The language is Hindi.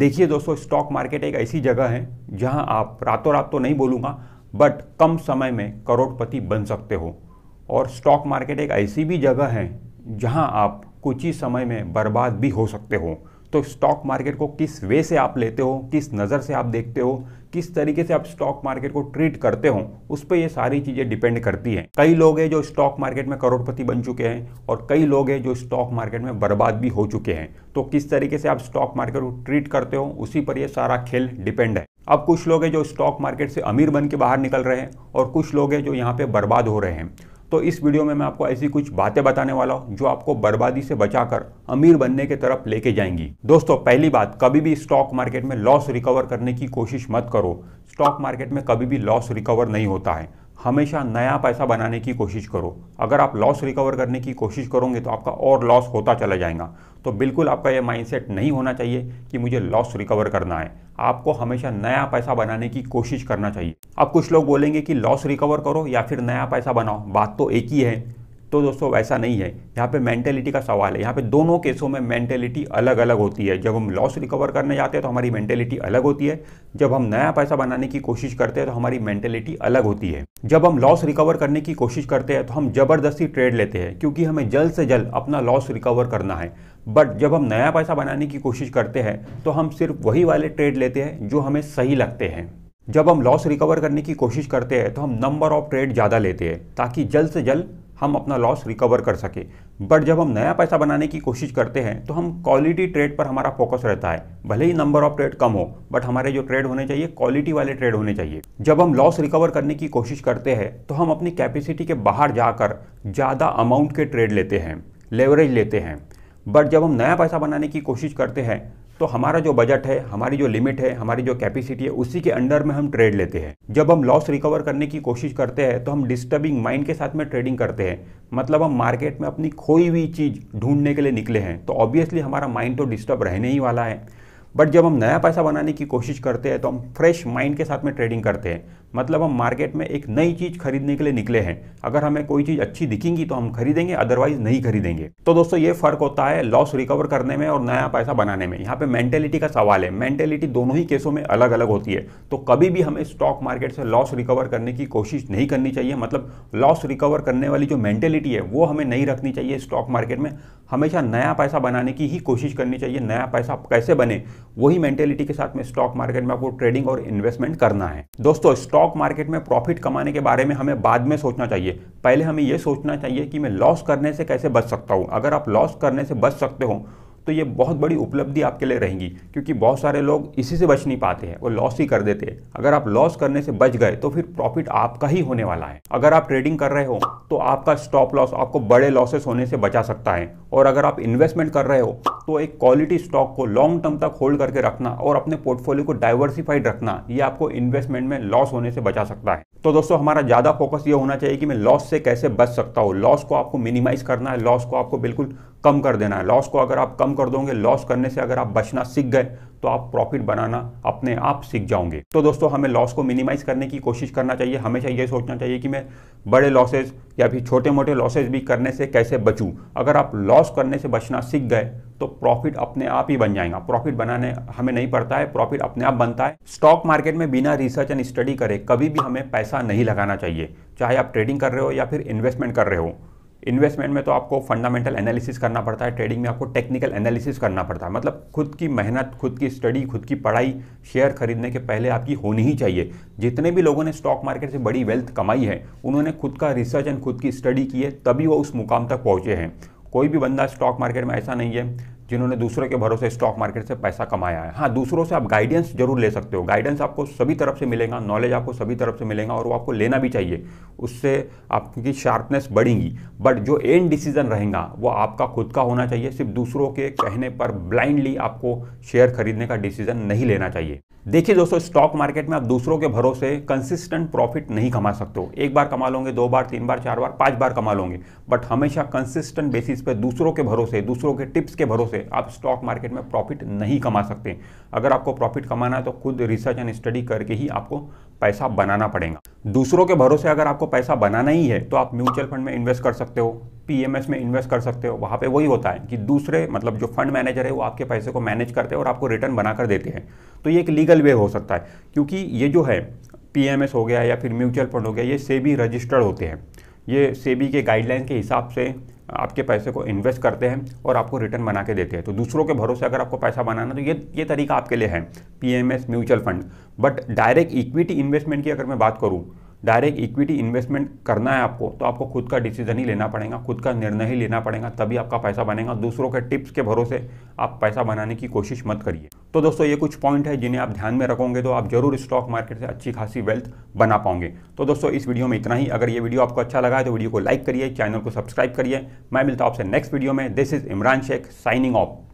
देखिए दोस्तों स्टॉक मार्केट एक ऐसी जगह है जहां आप रातों रात तो नहीं बोलूँगा बट कम समय में करोड़पति बन सकते हो और स्टॉक मार्केट एक ऐसी भी जगह है जहां आप कुछ ही समय में बर्बाद भी हो सकते हो तो स्टॉक मार्केट को किस वे से आप लेते हो किस नज़र से आप देखते हो किस तरीके से आप स्टॉक मार्केट को ट्रीट करते हो उस पर ये सारी चीज़ें डिपेंड करती हैं कई लोग हैं जो स्टॉक मार्केट में करोड़पति बन चुके हैं और कई लोग हैं जो स्टॉक मार्केट में बर्बाद भी हो चुके हैं तो किस तरीके से आप स्टॉक मार्केट को ट्रीट करते हो उसी पर यह सारा खेल डिपेंड है अब कुछ लोग हैं जो स्टॉक मार्केट से अमीर बन के बाहर निकल रहे हैं और कुछ लोग हैं जो यहाँ पे बर्बाद हो रहे हैं तो इस वीडियो में मैं आपको ऐसी कुछ बातें बताने वाला हूँ जो आपको बर्बादी से बचाकर अमीर बनने के तरफ लेके जाएंगी दोस्तों पहली बात कभी भी स्टॉक मार्केट में लॉस रिकवर करने की कोशिश मत करो स्टॉक मार्केट में कभी भी लॉस रिकवर नहीं होता है हमेशा नया पैसा बनाने की कोशिश करो अगर आप लॉस रिकवर करने की कोशिश करोगे तो आपका और लॉस होता चला जाएगा तो बिल्कुल आपका यह माइंडसेट नहीं होना चाहिए कि मुझे लॉस रिकवर करना है आपको हमेशा नया पैसा बनाने की कोशिश करना चाहिए अब कुछ लोग बोलेंगे कि लॉस रिकवर करो या फिर नया पैसा बनाओ बात तो एक ही है तो दोस्तों वैसा नहीं है यहाँ पे मेंटेलिटी का सवाल है यहाँ पे दोनों केसों में मेंटेलिटी अलग अलग होती है जब हम लॉस रिकवर करने जाते हैं तो हमारी मेंटेलिटी अलग होती है जब हम नया पैसा बनाने की कोशिश करते हैं तो हमारी मेंटेलिटी अलग होती है जब हम लॉस रिकवर करने की कोशिश करते हैं तो हम ज़बरदस्ती ट्रेड लेते हैं क्योंकि हमें जल्द से जल्द अपना लॉस रिकवर करना है बट जब हम नया पैसा बनाने की कोशिश करते हैं तो हम सिर्फ वही वाले ट्रेड लेते हैं जो हमें सही लगते हैं जब हम लॉस रिकवर करने की कोशिश करते हैं तो हम नंबर ऑफ ट्रेड ज़्यादा लेते हैं ताकि जल्द से जल्द हम अपना लॉस रिकवर कर सके बट जब हम नया पैसा बनाने की कोशिश करते हैं तो हम क्वालिटी ट्रेड पर हमारा फोकस रहता है भले ही नंबर ऑफ ट्रेड कम हो बट हमारे जो ट्रेड होने चाहिए क्वालिटी वाले ट्रेड होने चाहिए जब हम लॉस रिकवर करने की कोशिश करते हैं तो हम अपनी कैपेसिटी के बाहर जाकर ज़्यादा अमाउंट के ट्रेड लेते हैं लेवरेज लेते हैं बट जब हम नया पैसा बनाने की कोशिश करते हैं तो हमारा जो बजट है हमारी जो लिमिट है हमारी जो कैपेसिटी है उसी के अंडर में हम ट्रेड लेते हैं जब हम लॉस रिकवर करने की कोशिश करते हैं तो हम डिस्टर्बिंग माइंड के साथ में ट्रेडिंग करते हैं मतलब हम मार्केट में अपनी खोई हुई चीज़ ढूंढने के लिए निकले हैं तो ऑब्वियसली हमारा माइंड तो डिस्टर्ब रहने ही वाला है बट जब हम नया पैसा बनाने की कोशिश करते हैं तो हम फ्रेश माइंड के साथ में ट्रेडिंग करते हैं मतलब हम मार्केट में एक नई चीज़ खरीदने के लिए निकले हैं अगर हमें कोई चीज़ अच्छी दिखेंगी तो हम खरीदेंगे अदरवाइज नहीं खरीदेंगे तो दोस्तों ये फर्क होता है लॉस रिकवर करने में और नया पैसा बनाने में यहाँ पे मेंटेलिटी का सवाल है मेंटेलिटी दोनों ही केसों में अलग अलग होती है तो कभी भी हमें स्टॉक मार्केट से लॉस रिकवर करने की कोशिश नहीं करनी चाहिए मतलब लॉस रिकवर करने वाली जो मेंटेलिटी है वो हमें नहीं रखनी चाहिए स्टॉक मार्केट में हमेशा नया पैसा बनाने की ही कोशिश करनी चाहिए नया पैसा कैसे बने वही मेंटेलिटी के साथ में स्टॉक मार्केट में आपको ट्रेडिंग और इन्वेस्टमेंट करना है दोस्तों स्टॉक स्टॉक मार्केट में प्रॉफिट कमाने के बारे में हमें बाद में सोचना चाहिए पहले हमें यह सोचना चाहिए कि मैं लॉस करने से कैसे बच सकता हूँ अगर आप लॉस करने से बच सकते हो तो ये बहुत बड़ी उपलब्धि आपके लिए रहेंगी क्योंकि बहुत सारे लोग इसी से बच नहीं पाते हैं वो लॉस ही कर देते हैं अगर आप लॉस करने से बच गए तो फिर प्रॉफिट आपका ही होने वाला है अगर आप ट्रेडिंग कर रहे हो तो आपका स्टॉप लॉस आपको बड़े लॉसेस होने से बचा सकता है और अगर आप इन्वेस्टमेंट कर रहे हो तो एक क्वालिटी स्टॉक को लॉन्ग टर्म तक होल्ड करके रखना और अपने पोर्टफोलियो को डाइवर्सिफाइड रखना ये आपको इन्वेस्टमेंट में लॉस होने से बचा सकता है तो दोस्तों हमारा ज़्यादा फोकस ये होना चाहिए कि मैं लॉस से कैसे बच सकता हूँ लॉस को आपको मिनिमाइज करना है लॉस को आपको बिल्कुल कम कर देना है लॉस को अगर आप कम कर दोगे लॉस करने से अगर आप बचना सीख गए तो आप प्रॉफिट बनाना अपने आप सीख जाओगे तो दोस्तों हमें लॉस को मिनिमाइज करने की कोशिश करना चाहिए हमेशा ये सोचना चाहिए कि मैं बड़े लॉसेज या फिर छोटे मोटे लॉसेज भी करने से कैसे बचूँ अगर आप लॉस करने से बचना सीख गए तो प्रॉफिट अपने आप ही बन जाएगा प्रॉफिट बनाने हमें नहीं पड़ता है प्रॉफिट अपने आप बनता है स्टॉक मार्केट में बिना रिसर्च एंड स्टडी करे कभी भी हमें पैसा नहीं लगाना चाहिए चाहे आप ट्रेडिंग कर रहे हो या फिर इन्वेस्टमेंट कर रहे हो इन्वेस्टमेंट में तो आपको फंडामेंटल एनालिसिस करना पड़ता है ट्रेडिंग में आपको टेक्निकल एनालिसिस करना पड़ता है मतलब खुद की मेहनत खुद की स्टडी खुद की पढ़ाई शेयर खरीदने के पहले आपकी होनी ही चाहिए जितने भी लोगों ने स्टॉक मार्केट से बड़ी वेल्थ कमाई है उन्होंने खुद का रिसर्च एंड खुद की स्टडी की है तभी वो उस मुकाम तक पहुँचे हैं कोई भी बंदा स्टॉक मार्केट में ऐसा नहीं है जिन्होंने दूसरे के भरोसे स्टॉक मार्केट से पैसा कमाया है हाँ दूसरों से आप गाइडेंस जरूर ले सकते हो गाइडेंस आपको सभी तरफ से मिलेगा नॉलेज आपको सभी तरफ से मिलेगा और वो आपको लेना भी चाहिए उससे आपकी शार्पनेस बढ़ेगी बट जो एंड डिसीजन रहेगा वो आपका खुद का होना चाहिए सिर्फ दूसरों के कहने पर ब्लाइंडली आपको शेयर खरीदने का डिसीजन नहीं लेना चाहिए देखिए दोस्तों स्टॉक मार्केट में आप दूसरों के भरोसे कंसिस्टेंट प्रॉफिट नहीं कमा सकते हो एक बार कमा लोगे दो बार तीन बार चार बार पांच बार कमा लोगे बट हमेशा कंसिस्टेंट बेसिस पे दूसरों के भरोसे दूसरों के टिप्स के भरोसे आप स्टॉक मार्केट में प्रॉफिट नहीं कमा सकते अगर आपको प्रॉफिट कमाना है तो खुद रिसर्च एंड स्टडी करके ही आपको पैसा बनाना पड़ेगा दूसरों के भरोसे अगर आपको पैसा बनाना ही है तो आप म्यूचुअल फंड में इन्वेस्ट कर सकते हो पीएमएस में इन्वेस्ट कर सकते हो वहाँ पे वही होता है कि दूसरे मतलब जो फंड मैनेजर है वो आपके पैसे को मैनेज करते हैं और आपको रिटर्न बनाकर देते हैं तो ये एक लीगल वे हो सकता है क्योंकि ये जो है पीएमएस हो गया या फिर म्यूचुअल फंड हो गया ये सेबी रजिस्टर्ड होते हैं ये सेबी के गाइडलाइन के हिसाब से आपके पैसे को इन्वेस्ट करते हैं और आपको रिटर्न बना के देते हैं तो दूसरों के भरोसे अगर आपको पैसा बनाना तो ये ये तरीका आपके लिए है PMS mutual fund but direct equity investment की अगर मैं बात करूँ डायरेक्ट इक्विटी इन्वेस्टमेंट करना है आपको तो आपको खुद का डिसीजन ही लेना पड़ेगा खुद का निर्णय ही लेना पड़ेगा तभी आपका पैसा बनेगा दूसरों के टिप्स के भरोसे आप पैसा बनाने की कोशिश मत करिए तो दोस्तों ये कुछ पॉइंट है जिन्हें आप ध्यान में रखोगे तो आप जरूर स्टॉक मार्केट से अच्छी खासी वेल्थ बना पाओगे तो दोस्तों इस वीडियो में इतना ही अगर ये वीडियो आपको अच्छा लगा है तो वीडियो को लाइक करिए चैनल को सब्सक्राइब करिए मैं मिलता हूँ आपसे नेक्स्ट वीडियो में this is Imran Shaikh signing of